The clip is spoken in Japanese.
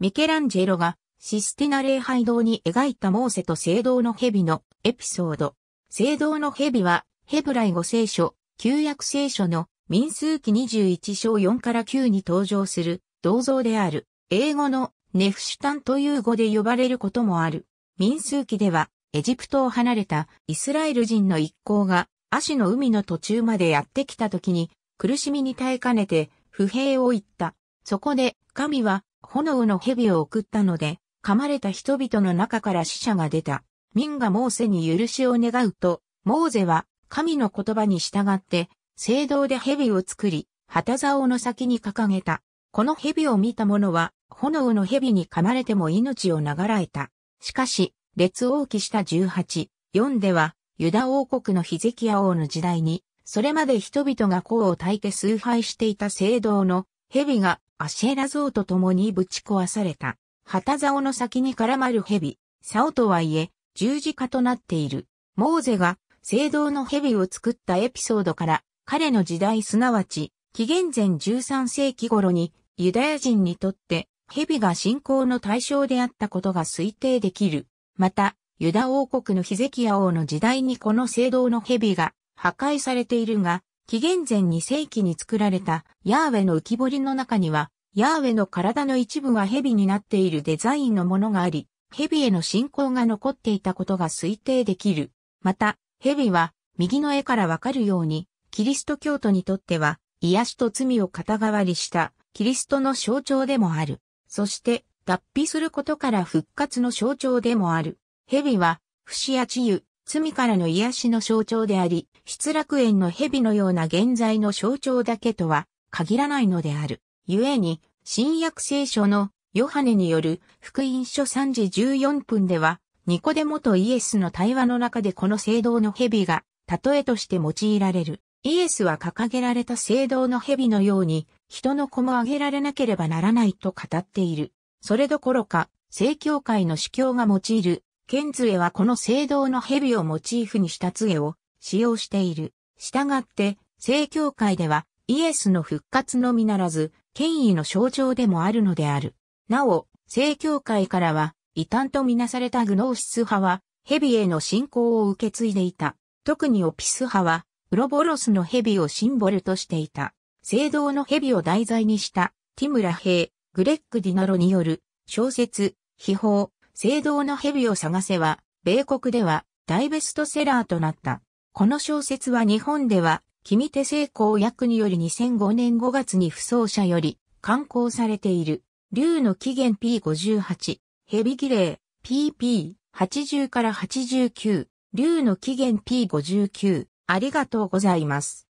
ミケランジェロがシスティナ礼拝堂に描いたモーセと聖堂の蛇のエピソード。聖堂の蛇はヘブライ語聖書、旧約聖書の民数記21章4から9に登場する銅像である。英語のネフシュタンという語で呼ばれることもある。民数記ではエジプトを離れたイスラエル人の一行が足の海の途中までやってきた時に苦しみに耐えかねて不平を言った。そこで神は炎の蛇を送ったので、噛まれた人々の中から死者が出た。民がモーセに許しを願うと、モーゼは神の言葉に従って、聖堂で蛇を作り、旗竿の先に掲げた。この蛇を見た者は、炎の蛇に噛まれても命を長らえた。しかし、列王記した18、4では、ユダ王国のヒゼキヤ王の時代に、それまで人々が功を焚いて崇拝していた聖堂の蛇がアシェラ像と共にぶち壊された。旗竿の先に絡まる蛇、竿とはいえ、十字架となっている。モーゼが、聖堂の蛇を作ったエピソードから、彼の時代すなわち、紀元前13世紀頃に、ユダヤ人にとって、蛇が信仰の対象であったことが推定できる。また、ユダ王国のヒゼキヤ王の時代にこの聖堂の蛇が破壊されているが、紀元前2世紀に作られたヤーウェの浮き彫りの中には、ヤーウェの体の一部が蛇になっているデザインのものがあり、蛇への信仰が残っていたことが推定できる。また、蛇は、右の絵からわかるように、キリスト教徒にとっては、癒しと罪を肩代わりしたキリストの象徴でもある。そして、脱皮することから復活の象徴でもある。蛇は、不死や治癒、罪からの癒しの象徴であり、失楽園の蛇のような現在の象徴だけとは限らないのである。故に、新約聖書のヨハネによる福音書3時14分では、ニコデモとイエスの対話の中でこの聖堂の蛇が、例えとして用いられる。イエスは掲げられた聖堂の蛇のように、人の子もあげられなければならないと語っている。それどころか、正教会の主教が用いる剣杖はこの聖堂の蛇をモチーフにした杖を使用している。したがって、聖教会ではイエスの復活のみならず、権威の象徴でもあるのである。なお、聖教会からは、異端とみなされたグノーシス派は、蛇への信仰を受け継いでいた。特にオピス派は、ウロボロスの蛇をシンボルとしていた。聖堂の蛇を題材にした、ティムラ兵、グレッグ・ディナロによる、小説、秘宝、聖堂の蛇を探せは、米国では大ベストセラーとなった。この小説は日本では、君手成功役により2005年5月に不走者より刊行されている。竜の起源 P58、蛇儀礼 PP80 から89、竜の起源 P59、ありがとうございます。